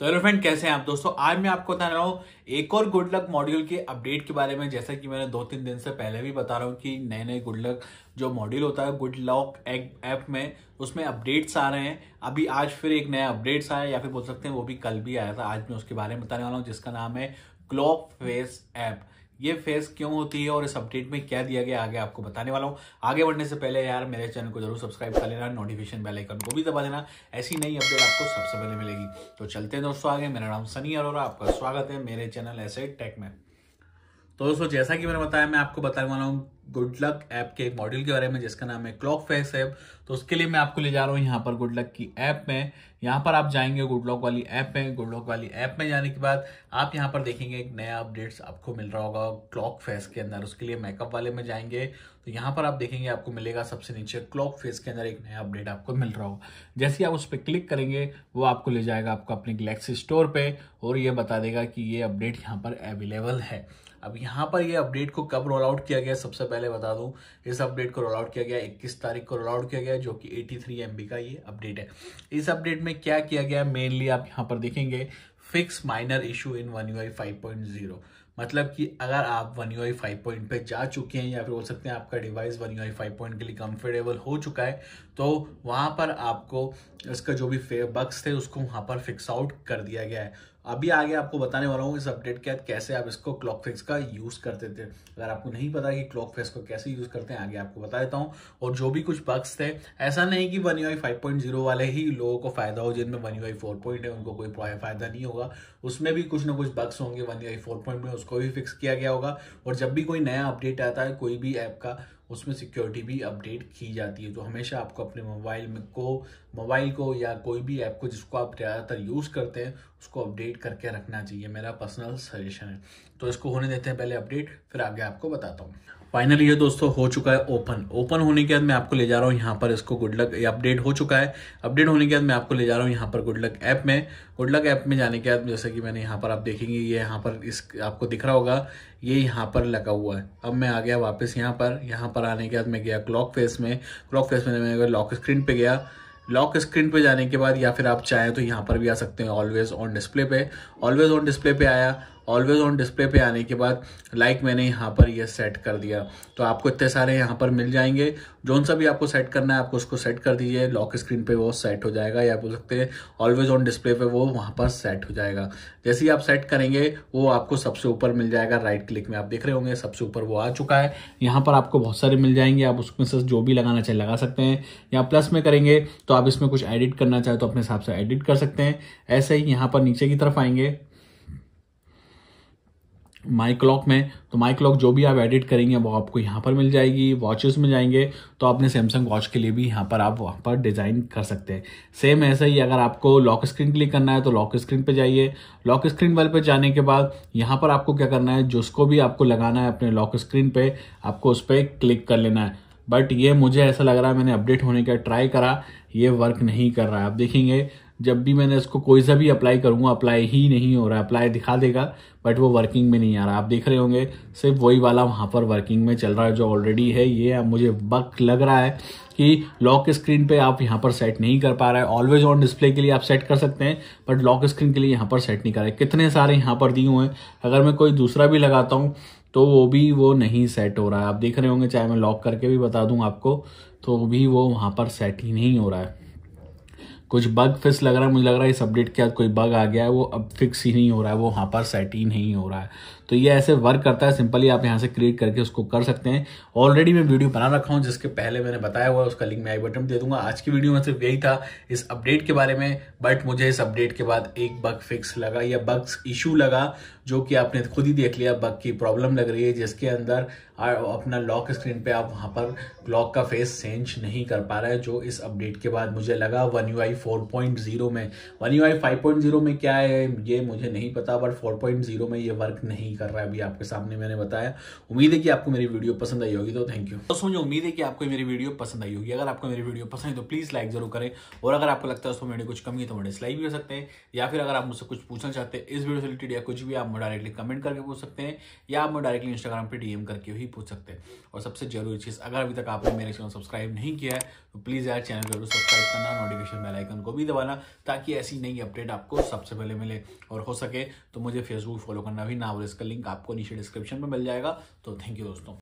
तो hello friend कैसे हैं आप दोस्तों आज मैं आपको बता रहा हूँ एक और गुड लक मॉड्यूल के अपडेट के बारे में जैसा कि मैंने दो तीन दिन से पहले भी बता रहा हूँ कि नए नए गुड लक जो मॉड्यूल होता है गुड लॉक ऐप में उसमें अपडेट्स आ रहे हैं अभी आज फिर एक नया अपडेट्स आया या फिर बोल सकते हैं वो भी कल भी आया था आज मैं उसके बारे में बताने वाला हूँ जिसका नाम है क्लॉक फेस ऐप ये फेस क्यों होती है और इस अपडेट में क्या दिया गया आगे आपको बताने वाला हूँ आगे बढ़ने से पहले यार मेरे चैनल को जरूर सब्सक्राइब कर लेना नोटिफिकेशन बेल आइकन को भी दबा देना ऐसी नई अपडेट आपको सबसे पहले मिलेगी तो चलते हैं दोस्तों आगे मेरा नाम सनी अरोरा आपका स्वागत है मेरे चैनल ऐसे टेक में तो दोस्तों जैसा कि मैंने बताया मैं आपको बताने वाला हूँ गुड लक ऐप के एक मॉड्यूल के बारे में जिसका नाम है क्लॉक फेस ऐप तो उसके लिए मैं आपको ले जा रहा हूँ यहाँ पर गुड लक की ऐप में यहाँ पर आप जाएंगे गुड लॉक वाली ऐप में गुड लॉक वाली ऐप में जाने के बाद आप यहाँ पर देखेंगे एक नया अपडेट्स आपको मिल रहा होगा क्लॉक फेस के अंदर उसके लिए मेकअप वाले में जाएंगे तो यहाँ पर आप देखेंगे आपको मिलेगा सबसे नीचे क्लॉक फेस के अंदर एक नया अपडेट आपको मिल रहा होगा जैसे आप उस पर क्लिक करेंगे वो आपको ले जाएगा आपको अपने गलेक्सी स्टोर पर और ये बता देगा कि ये अपडेट यहाँ पर अवेलेबल है अब यहाँ पर ये अपडेट को कब रोल आउट किया गया सबसे पहले बता दूं इस अपडेट को रोल आउट किया गया 21 तारीख को रोल आउट किया गया जो कि 83 थ्री का ये अपडेट है इस अपडेट में क्या किया गया मेनली आप यहाँ पर देखेंगे fix minor issue in one U five point zero मतलब कि अगर आप वन यू फाइव पॉइंट पर जा चुके हैं या फिर बोल सकते हैं आपका device one U five point के लिए कंफर्टेबल हो चुका है तो वहाँ पर आपको इसका जो भी बक्स थे उसको वहाँ पर फिक्स आउट कर दिया गया है अभी आगे आपको बताने वाला हूँ इस अपडेट के बाद कैसे आप इसको क्लॉक फेस का यूज़ करते थे अगर आपको नहीं पता कि क्लॉक फेस को कैसे यूज़ करते हैं आगे आपको बता देता हूँ और जो भी कुछ बग्स थे ऐसा नहीं कि one U five point zero वाले ही लोगों को फायदा हो जिनमें वन यू फोर पॉइंट है उनको कोई फायदा नहीं होगा उसमें भी कुछ ना कुछ बग्स होंगे वन यू फोर पॉइंट में उसको भी फिक्स किया गया होगा और जब भी कोई नया अपडेट आता है कोई भी ऐप का उसमें सिक्योरिटी भी अपडेट की जाती है तो हमेशा आपको अपने मोबाइल में को मोबाइल को या कोई भी ऐप को जिसको आप ज़्यादातर यूज़ करते हैं उसको अपडेट करके रखना चाहिए मेरा पर्सनल सजेशन है तो इसको होने देते हैं पहले अपडेट फिर आगे आपको बताता हूँ फाइनली ये दोस्तों हो चुका है ओपन ओपन होने के बाद मैं आपको ले जा रहा हूँ यहाँ पर इसको गुड लक अपडेट हो चुका है अपडेट होने के बाद मैं आपको ले जा रहा हूँ यहाँ पर गुड लक ऐप में गुड लक ऐप में जाने के बाद जैसे कि मैंने यहाँ पर आप देखेंगे ये यहाँ पर इस आपको दिख रहा होगा ये यहाँ पर लगा हुआ है अब मैं आ गया वापस यहाँ पर यहाँ पर पर आने के बाद मैं गया क्लॉक फेस में क्लॉक फेस में मैं लॉक स्क्रीन पे गया लॉक स्क्रीन पे जाने के बाद या फिर आप चाहें तो यहाँ पर भी आ सकते हैं ऑलवेज ऑन डिस्प्ले पे ऑलवेज ऑन डिस्प्ले पे आया ऑलवेज ऑन डिस्प्ले पे आने के बाद लाइक like मैंने यहाँ पर ये सेट कर दिया तो आपको इतने सारे यहाँ पर मिल जाएंगे जोन सा भी आपको सेट करना है आपको उसको सेट कर दीजिए लॉक स्क्रीन पे वो सेट हो जाएगा या बोल सकते हैं ऑलवेज ऑन डिस्प्ले पे वो वहाँ पर सेट हो जाएगा जैसे ही आप सेट करेंगे वो आपको सबसे ऊपर मिल जाएगा राइट क्लिक में आप देख रहे होंगे सबसे ऊपर वो आ चुका है यहाँ पर आपको बहुत सारे मिल जाएंगे आप उसमें से जो भी लगाना चाहे लगा सकते हैं या प्लस में करेंगे तो आप इसमें कुछ एडिट करना चाहे तो अपने हिसाब से एडिट कर सकते हैं ऐसे ही यहाँ पर नीचे की तरफ आएंगे माई क्लॉक में तो माई क्लॉक जो भी आप एडिट करेंगे वो आपको यहाँ पर मिल जाएगी वॉचेस में जाएंगे तो आपने सैमसंग वॉच के लिए भी यहाँ पर आप वहाँ पर डिज़ाइन कर सकते हैं सेम ऐसा ही अगर आपको लॉक स्क्रीन के लिए करना है तो लॉक स्क्रीन पे जाइए लॉक स्क्रीन वाले पर जाने के बाद यहाँ पर आपको क्या करना है जिसको भी आपको लगाना है अपने लॉक स्क्रीन पर आपको उस पर क्लिक कर लेना है बट ये मुझे ऐसा लग रहा है मैंने अपडेट होने का ट्राई करा ये वर्क नहीं कर रहा है आप देखेंगे जब भी मैंने इसको कोई सा भी अप्लाई करूँगा अप्लाई ही नहीं हो रहा है अप्लाई दिखा देगा बट वो वर्किंग में नहीं आ रहा आप देख रहे होंगे सिर्फ वही वाला वहाँ पर वर्किंग में चल रहा है जो ऑलरेडी है ये अब मुझे बक लग रहा है कि लॉक स्क्रीन पे आप यहाँ पर सेट नहीं कर पा रहे ऑलवेज ऑन डिस्प्ले के लिए आप सेट कर सकते हैं बट लॉक स्क्रीन के लिए यहाँ पर सेट नहीं कर रहे कितने सारे यहाँ पर दिए हुए हैं अगर मैं कोई दूसरा भी लगाता हूँ तो वो भी वो नहीं सेट हो रहा है आप देख रहे होंगे चाहे मैं लॉक करके भी बता दूँ आपको तो भी वो वहाँ पर सेट ही नहीं हो रहा है कुछ बग फिक्स लग रहा है मुझे लग रहा है इस अपडेट के बाद कोई बग आ गया है वो अब फिक्स ही नहीं हो रहा है वो वहाँ पर सेट ही नहीं हो रहा है तो ये ऐसे वर्क करता है सिंपली आप यहाँ से क्रिएट करके उसको कर सकते हैं ऑलरेडी मैं वीडियो बना रखा हूँ जिसके पहले मैंने बताया हुआ है उसका लिंक मैं आई बटन दे दूंगा आज की वीडियो में सिर्फ यही था इस अपडेट के बारे में बट मुझे इस अपडेट के बाद एक बग फिक्स लगा या बग्स इशू लगा जो कि आपने खुद ही देख लिया बग की प्रॉब्लम लग रही है जिसके अंदर अपना लॉक स्क्रीन पे आप वहाँ पर लॉक का फेस चेंज नहीं कर पा रहा है जो इस अपडेट के बाद मुझे लगा one U I four point zero में one U I five point zero में क्या है ये मुझे नहीं पता बट फोर पॉइंट जीरो में ये वर्क नहीं कर रहा है अभी आपके सामने मैंने बताया उम्मीद है कि आपको मेरी वीडियो पसंद आई होगी तो थैंक यू दोस्तों मुझे उम्मीद है कि आपको मेरी वीडियो पसंद आई होगी अगर आपको मेरी वीडियो पसंद है तो प्लीज़ लाइक जरूर करें और अगर आपको लगता है उसमें मेरे कुछ कमी है तो मैं डिसलाइक भी कर सकते हैं या फिर अगर आप मुझसे कुछ पूछना चाहते हैं इस वीडियो से रिलेटेड या कुछ भी आप डायरेक्टली कमेंट करके पूछ सकते हैं या आप डायरेक्टली इंस्टाग्राम पर डीएम करके ही पूछ सकते हैं और सबसे जरूरी चीज़ अगर अभी तक आपने मेरे चैनल सब्सक्राइब नहीं किया है तो प्लीज़ यार चैनल जरूर सब्सक्राइब करना वो भी दबाना ताकि ऐसी नई अपडेट आपको सबसे पहले मिले और हो सके तो मुझे फेसबुक फॉलो करना भी ना और इसका लिंक आपको नीचे डिस्क्रिप्शन में मिल जाएगा तो थैंक यू दोस्तों